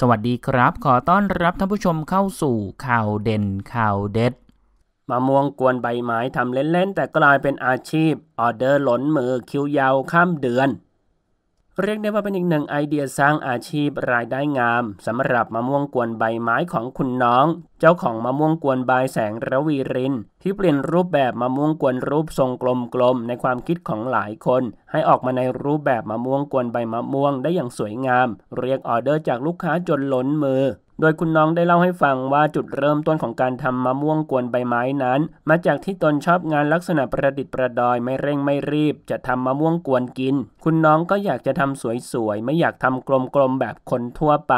สวัสดีครับ ขอต้อนรับท่านผู้ชมเข้าสู่ข่าวเด่นข่าวเด็ดมะม่วงกวนใบไม้ทำเล่นๆ แต่กลายเป็นอาชีพ ออเดอร์หล้นมือคิวยาวข้ามเดือนเรียกได้ว่าเป็นอีกหนึ่งไอเดียสร้างอาชีพรายได้งามสำหรับมะม่วงกวนใบไม้ของคุณน้อง เจ้าของมะม่วงกวนใบแสงระวีริน ที่เปลี่ยนรูปแบบมะม่วงกวนรูปทรงกลมๆในความคิดของหลายคน ให้ออกมาในรูปแบบมะม่วงกวนใบมะม่วงได้อย่างสวยงาม เรียกออเดอร์จากลูกค้าจนล้นมือ โดยคุณน้องได้เล่าให้ฟังว่าจุดเริ่มต้นของการทำมะม่วงกวนใบไม้นั้น มาจากที่ตนชอบงานลักษณะประดิษฐ์ประดอยไม่เร่งไม่รีบ จะทำมะม่วงกวนกินคุณน้องก็อยากจะทำสวยๆ ไม่อยากทำกลมๆ แบบคนทั่วไป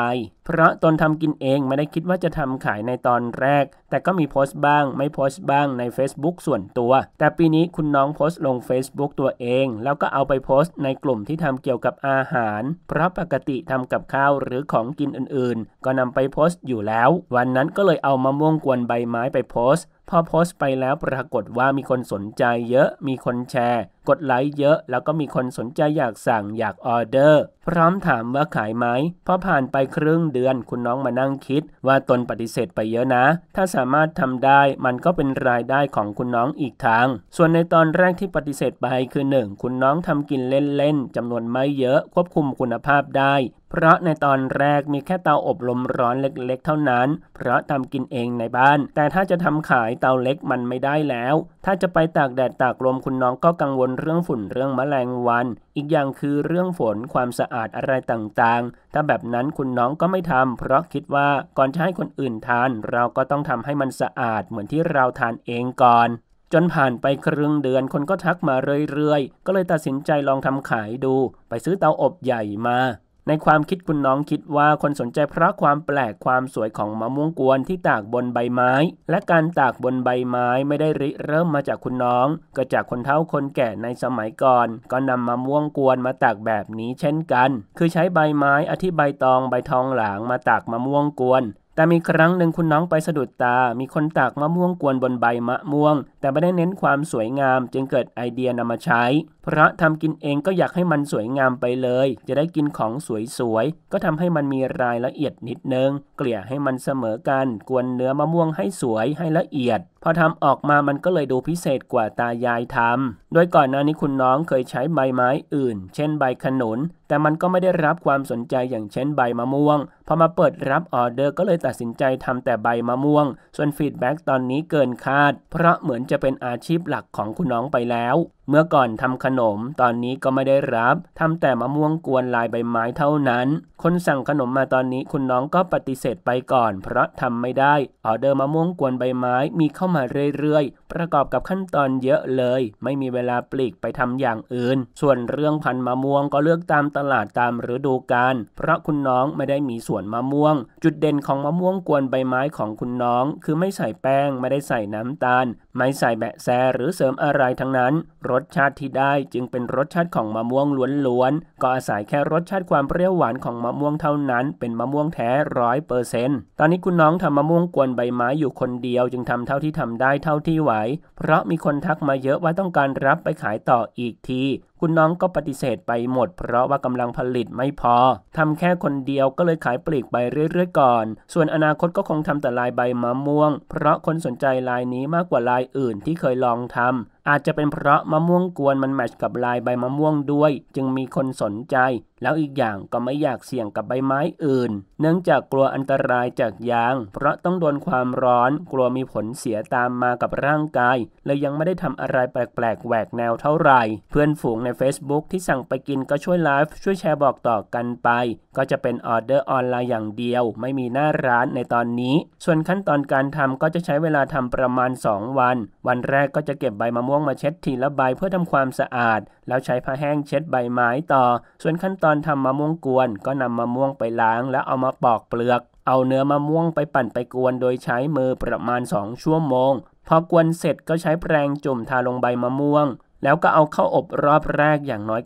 เพราะตนทำกินเองไม่ได้คิดว่าจะทำขายในตอนแรก แต่ก็มีโพสต์บ้างไม่โพสต์บ้างใน Facebook ส่วนตัว แต่ปีนี้คุณน้องโพสต์ลง Facebook ตัวเอง แล้วก็เอาไปโพสต์ในกลุ่มที่ทำเกี่ยวกับอาหาร เพราะปกติทำกับข้าวหรือของกินอื่นๆ ก็นำไปโพสต์อยู่แล้ว วันนั้นก็เลยเอามะม่วงกวนใบไม้ไปโพสต์พอโพสต์ไปแล้วปรากฏว่ามีคนสนใจเยอะมีคนแชร์ กดไลค์เยอะ แล้วก็มีคนสนใจอยากสั่งอยากออเดอร์ พร้อมถามว่าขายไหมพอผ่านไปครึ่งเดือนคุณน้องมานั่งคิดว่าตนปฏิเสธไปเยอะนะ ถ้าสามารถทำได้มันก็เป็นรายได้ของคุณน้องอีกทาง ส่วนในตอนแรกที่ปฏิเสธไปคือ 1. คุณน้องทำกินเล่นๆจำนวนไม่เยอะควบคุมคุณภาพได้เพราะในตอนแรกมีแค่เตาอบลมร้อนเล็กๆ เท่านั้น เพราะทำกินเองในบ้าน แต่ถ้าจะทำขายเตาเล็กมันไม่ได้แล้ว ถ้าจะไปตากแดดตากลมคุณน้องก็กังวลเรื่องฝุ่นเรื่องแมลงวัน อีกอย่างคือเรื่องฝนความสะอาดอะไรต่างๆ ถ้าแบบนั้นคุณน้องก็ไม่ทำ เพราะคิดว่าก่อนจะให้คนอื่นทานเราก็ต้องทำให้มันสะอาดเหมือนที่เราทานเองก่อน จนผ่านไปครึ่งเดือนคนก็ทักมาเรื่อยๆ ก็เลยตัดสินใจลองทำขายดู ไปซื้อเตาอบใหญ่มาในความคิดคุณน้องคิดว่าคนสนใจเพราะความแปลกความสวยของมะม่วงกวนที่ตากบนใบไม้ และการตากบนใบไม้ไม่ได้ริเริ่มมาจากคุณน้อง ก็จากคนเฒ่าคนแก่ในสมัยก่อน ก็นำมะม่วงกวนมาตากแบบนี้เช่นกัน คือใช้ใบไม้อธิใบตองใบทองหลางมาตากมะม่วงกวน แต่มีครั้งหนึ่งคุณน้องไปสะดุดตา มีคนตากมะม่วงกวนบนใบมะม่วง แต่ไม่ได้เน้นความสวยงาม จึงเกิดไอเดียนำมาใช้พระทำกินเองก็อยากให้มันสวยงามไปเลย จะได้กินของสวยๆ ก็ทำให้มันมีรายละเอียดนิดนึง เกลี่ยให้มันเสมอกันกวนเนื้อมะม่วงให้สวยให้ละเอียด พอทำออกมามันก็เลยดูพิเศษกว่าตายายทำโดยก่อนหน้านี้คุณน้องเคยใช้ใบไม้อื่น เช่นใบขนุนแต่มันก็ไม่ได้รับความสนใจอย่างเช่นใบมะม่วงพอมาเปิดรับออเดอร์ก็เลยตัดสินใจทำแต่ใบมะม่วง ส่วนฟีดแบ็กตอนนี้เกินคาด เพราะเหมือนจะเป็นอาชีพหลักของคุณน้องไปแล้วเมื่อก่อนทำขนมตอนนี้ก็ไม่ได้รับ ทำแต่มะม่วงกวนลายใบไม้เท่านั้นคนสั่งขนมมาตอนนี้คุณน้องก็ปฏิเสธไปก่อน เพราะทำไม่ได้ออเดอร์มะม่วงกวนใบไม้ มีเข้ามาเรื่อยๆประกอบกับขั้นตอนเยอะเลย ไม่มีเวลาปลีกไปทำอย่างอื่น ส่วนเรื่องพันมะม่วงก็เลือกตามตลาดตามฤดูกาลเพราะคุณน้องไม่ได้มีสวนมะม่วง จุดเด่นของมะม่วงกวนใบไม้ของคุณน้อง คือไม่ใส่แป้งไม่ได้ใส่น้ำตาลไม่ใส่แบะแซหรือเสริมอะไรทั้งนั้น รสชาติที่ได้จึงเป็นรสชาติของมะม่วงล้วนๆก็อาศัยแค่รสชาติความเปรี้ยวหวานของมะม่วงเท่านั้นเป็นมะม่วงแท้ร้อยเปอร์เซนต์ตอนนี้คุณน้องทำมะม่วงกวนใบไม้อยู่คนเดียวจึงทำเท่าที่ทำได้เท่าที่ไหว เพราะมีคนทักมาเยอะว่าต้องการรับไปขายต่ออีกที คุณน้องก็ปฏิเสธไปหมด เพราะว่ากำลังผลิตไม่พอทำแค่คนเดียวก็เลยขายปลีกไปเรื่อยๆก่อน ส่วนอนาคตก็คงทำแต่ลายใบมะม่วง เพราะคนสนใจลายนี้มากกว่าลายอื่นที่เคยลองทำอาจจะเป็นเพราะมะม่วงกวนมันแมชกับลายใบมะม่วงด้วย จึงมีคนสนใจ แล้วอีกอย่างก็ไม่อยากเสี่ยงกับใบไม้อื่น เนื่องจากกลัวอันตรายจากยาง เพราะต้องโดนความร้อนกลัวมีผลเสียตามมากับร่างกายเลยยังไม่ได้ทำอะไรแปลกๆแหวกแนวเท่าไหร่ เพื่อนฝูงใน Facebook ที่สั่งไปกินก็ช่วยไลฟ์ช่วยแชร์บอกต่อกันไป ก็จะเป็นออเดอร์ออนไลน์อย่างเดียว ไม่มีหน้าร้านในตอนนี้ ส่วนขั้นตอนการทำก็จะใช้เวลาทำประมาณ 2 วัน วันแรกก็จะเก็บใบมะม่วงวงมาเช็ดทีละใบเพื่อทำความสะอาด แล้วใช้ผ้าแห้งเช็ดใบไม้ต่อ ส่วนขั้นตอนทำมะม่วงกวนก็นำมะม่วงไปล้างแล้วเอามาปอกเปลือก เอาเนื้อมะม่วงไปปั่นไปกวนโดยใช้มือประมาณ 2 ชั่วโมง พอกวนเสร็จก็ใช้แปรงจุ่มทาลงใบมะม่วงแล้วก็เอาเข้าอบรอบแรกอย่างน้อย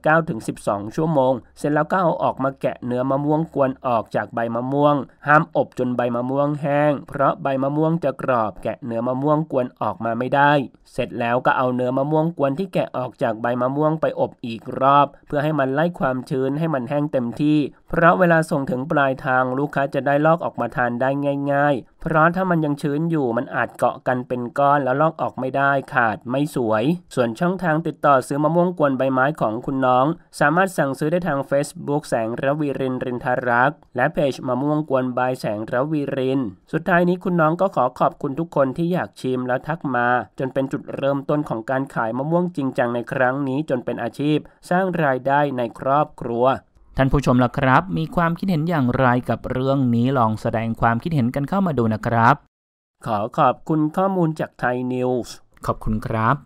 9-12 ชั่วโมง เสร็จแล้วก็เอาออกมาแกะเนื้อมะม่วงกวนออกจากใบมะม่วง ห้ามอบจนใบมะม่วงแห้ง เพราะใบมะม่วงจะกรอบแกะเนื้อมะม่วงกวนออกมาไม่ได้ เสร็จแล้วก็เอาเนื้อมะม่วงกวนที่แกะออกจากใบมะม่วงไปอบอีกรอบ เพื่อให้มันไล่ความชื้นให้มันแห้งเต็มที่ เพราะเวลาส่งถึงปลายทางลูกค้าจะได้ลอกออกมาทานได้ง่าย ๆ เพราะถ้ามันยังชื้นอยู่มันอาจเกาะกันเป็นก้อนแล้วลอกออกไม่ได้ขาดไม่สวย ส่วนช่องทางตติดต่อซื้อมะม่วงกวนใบไม้ของคุณน้อง สามารถสั่งซื้อได้ทาง Facebook แสงระวีรินรินทารัก และเพจมะม่วงกวนใบแสงระวีริน สุดท้ายนี้คุณน้องก็ขอขอบคุณทุกคนที่อยากชิมแล้วทักมา จนเป็นจุดเริ่มต้นของการขายมะม่วงจริงจังในครั้งนี้ จนเป็นอาชีพสร้างรายได้ในครอบครัวท่านผู้ชมล่ะครับ มีความคิดเห็นอย่างไรกับเรื่องนี้ลองแสดงความคิดเห็นกันเข้ามาดูนะครับขอขอบคุณข้อมูลจากไทยนิวส์ขอบคุณครับ